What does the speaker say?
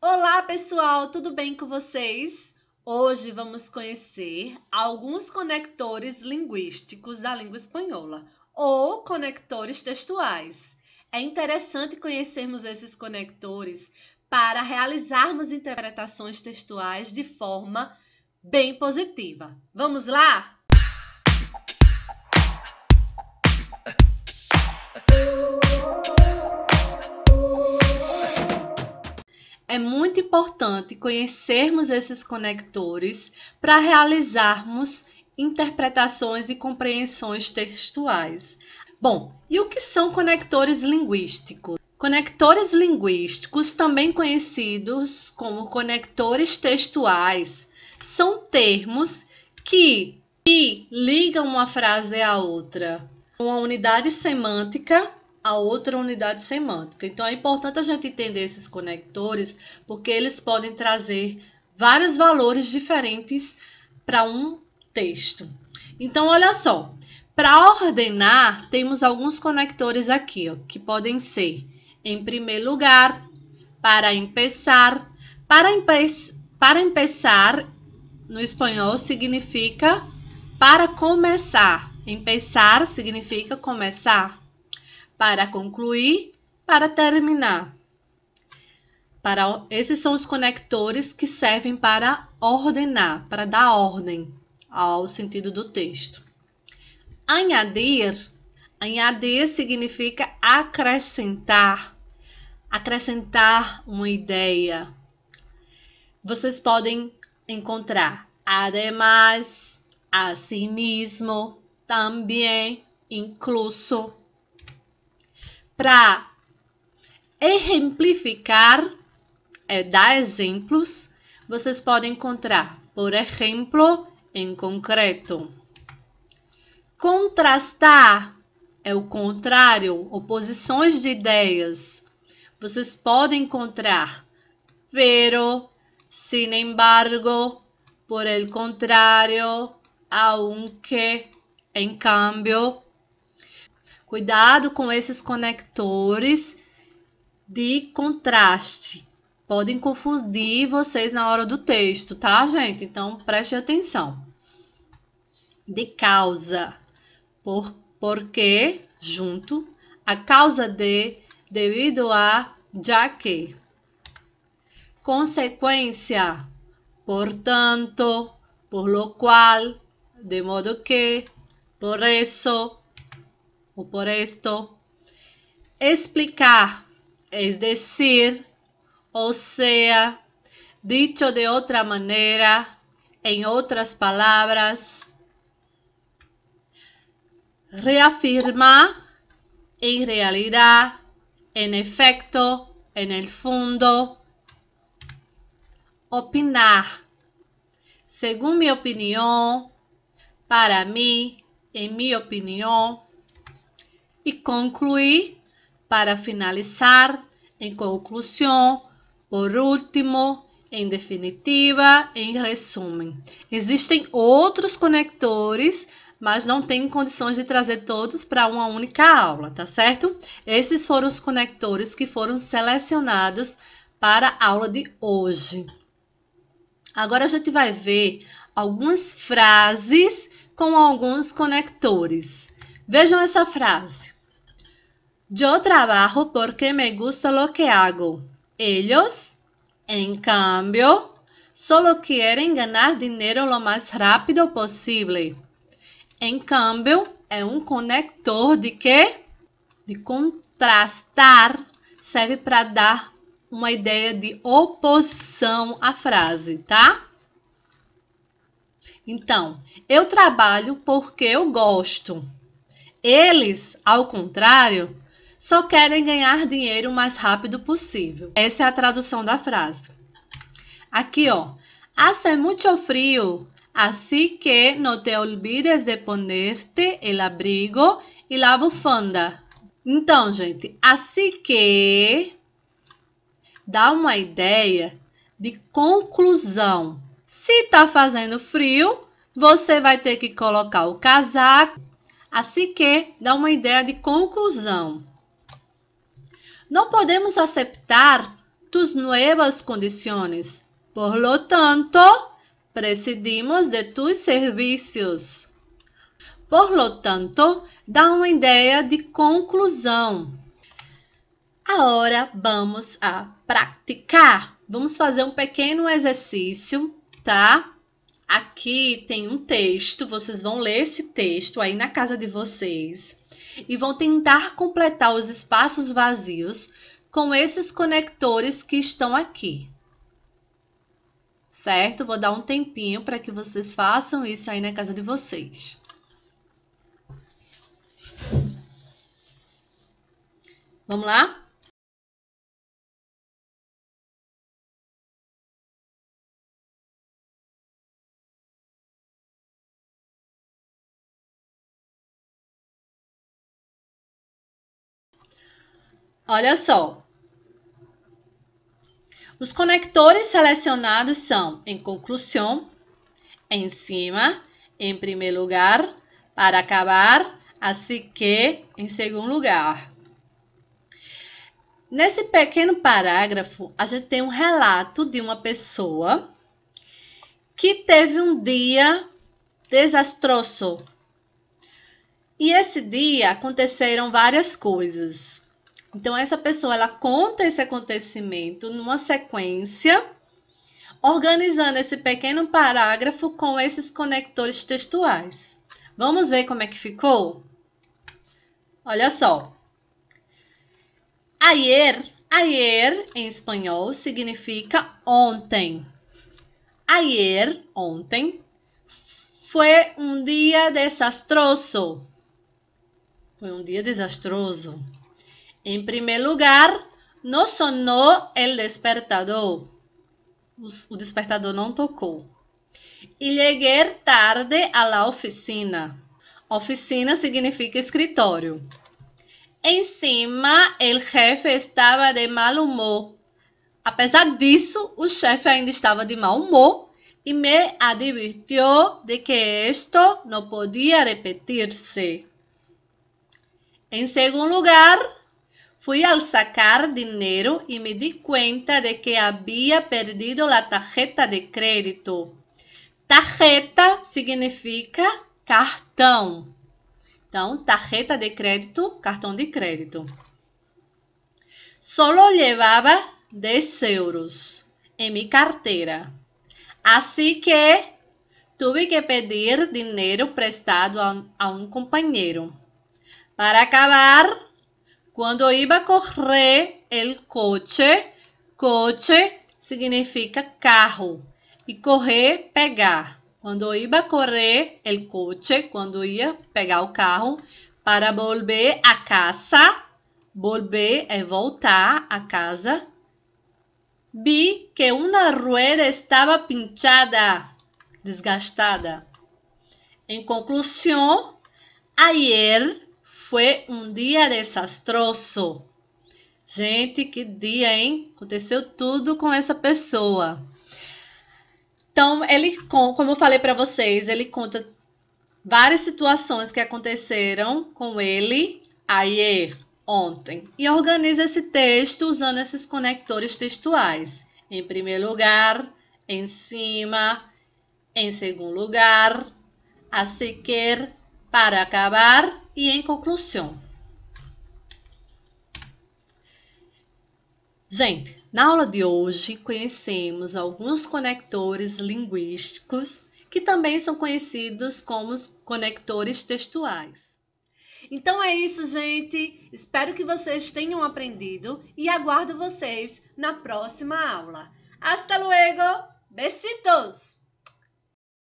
Olá, pessoal, tudo bem com vocês? Hoje vamos conhecer alguns conectores linguísticos da língua espanhola ou conectores textuais. É interessante conhecermos esses conectores para realizarmos interpretações textuais de forma bem positiva. Vamos lá? importante conhecermos esses conectores para realizarmos interpretações e compreensões textuais. Bom, e o que são conectores linguísticos? Conectores linguísticos, também conhecidos como conectores textuais, são termos que, que ligam uma frase à outra. Uma unidade semântica a outra unidade semântica. Então é importante a gente entender esses conectores, porque eles podem trazer vários valores diferentes para um texto. Então olha só, para ordenar, temos alguns conectores aqui, ó, que podem ser em primeiro lugar, para começar. Para, empe para começar, no espanhol, significa para começar. Empezar significa começar para concluir, para terminar. Para, esses são os conectores que servem para ordenar, para dar ordem ao sentido do texto. Añadir, añadir significa acrescentar, acrescentar uma ideia. Vocês podem encontrar ademais, assim mesmo, também, incluso para exemplificar, é, eh, dar exemplos, vocês podem encontrar, por exemplo, em concreto. Contrastar é o contrário, oposições de ideias. Vocês podem encontrar pero, sin embargo, por el contrario, aunque, em cambio, Cuidado com esses conectores de contraste. Podem confundir vocês na hora do texto, tá, gente? Então, preste atenção. De causa. Por, porque, junto, a causa de, devido a, já que. Consequência. Portanto, por lo qual, de modo que, por isso, o por esto. Explicar, es decir, o sea, dicho de otra manera, en otras palabras, reafirmar en realidad, en efecto, en el fondo, opinar. Según mi opinión, para mí, en mi opinión, e concluir para finalizar, em conclusão, por último, em definitiva, em resumo. Existem outros conectores, mas não tenho condições de trazer todos para uma única aula, tá certo? Esses foram os conectores que foram selecionados para a aula de hoje. Agora a gente vai ver algumas frases com alguns conectores. Vejam essa frase. Yo trabajo porque me gusta lo que hago. Ellos, en cambio, solo quieren ganar dinero lo más rápido posible. Em cambio, é um conector de que? De contrastar. Serve para dar uma ideia de oposição à frase, tá? Então, eu trabalho porque eu gosto. Eles, ao contrário, só querem ganhar dinheiro o mais rápido possível. Essa é a tradução da frase. Aqui, ó. Hace muito frio, así que no te olvides de ponerte el abrigo e la bufanda. Então, gente, assim que dá uma ideia de conclusão. Se tá fazendo frio, você vai ter que colocar o casaco. Assim que dá uma ideia de conclusão. Não podemos aceitar tus novas condições, Por lo tanto, prescindimos de tus serviços. Por lo tanto, dá uma ideia de conclusão. Agora vamos a praticar. Vamos fazer um pequeno exercício, tá? Aqui tem um texto, vocês vão ler esse texto aí na casa de vocês e vão tentar completar os espaços vazios com esses conectores que estão aqui. Certo? Vou dar um tempinho para que vocês façam isso aí na casa de vocês. Vamos lá? Olha só. Os conectores selecionados são, em conclusão, em cima, em primeiro lugar, para acabar, assim que, em segundo lugar. Nesse pequeno parágrafo, a gente tem um relato de uma pessoa que teve um dia desastroso. E esse dia aconteceram várias coisas. Então essa pessoa ela conta esse acontecimento numa sequência, organizando esse pequeno parágrafo com esses conectores textuais. Vamos ver como é que ficou? Olha só. Ayer, ayer em espanhol significa ontem. Ayer, ontem, foi um dia desastroso. Foi um dia desastroso. Em primeiro lugar, não sonou o despertador. O despertador não tocou. E cheguei tarde à la oficina. Oficina significa escritório. cima, o chefe estava de mal humor. Apesar disso, o chefe ainda estava de mau humor e me advirtiu de que isto não podia repetir-se. Em segundo lugar, Fui al sacar dinheiro e me di cuenta de que havia perdido la tarjeta de crédito. Tarjeta significa cartão. Então, tarjeta de crédito, cartão de crédito. Solo levava 10 euros em minha carteira. assim que tuve que pedir dinheiro prestado a, um companheiro. Para acabar, quando iba a correr el coche, coche significa carro. E correr, pegar. Quando iba a correr el coche, quando ia pegar o carro, para volver a casa, volver é voltar a casa. Vi que uma rueda estava pinchada, desgastada. Em conclusão, ayer foi um dia desastroso. Gente, que dia, hein? Aconteceu tudo com essa pessoa. Então, ele, como eu falei para vocês, ele conta várias situações que aconteceram com ele ayer, ontem, e organiza esse texto usando esses conectores textuais. Em primeiro lugar, em cima, em segundo lugar, a sequer, para acabar e em conclusão, gente, na aula de hoje conhecemos alguns conectores linguísticos que também são conhecidos como conectores textuais. Então é isso, gente. Espero que vocês tenham aprendido e aguardo vocês na próxima aula. Hasta luego! Besitos!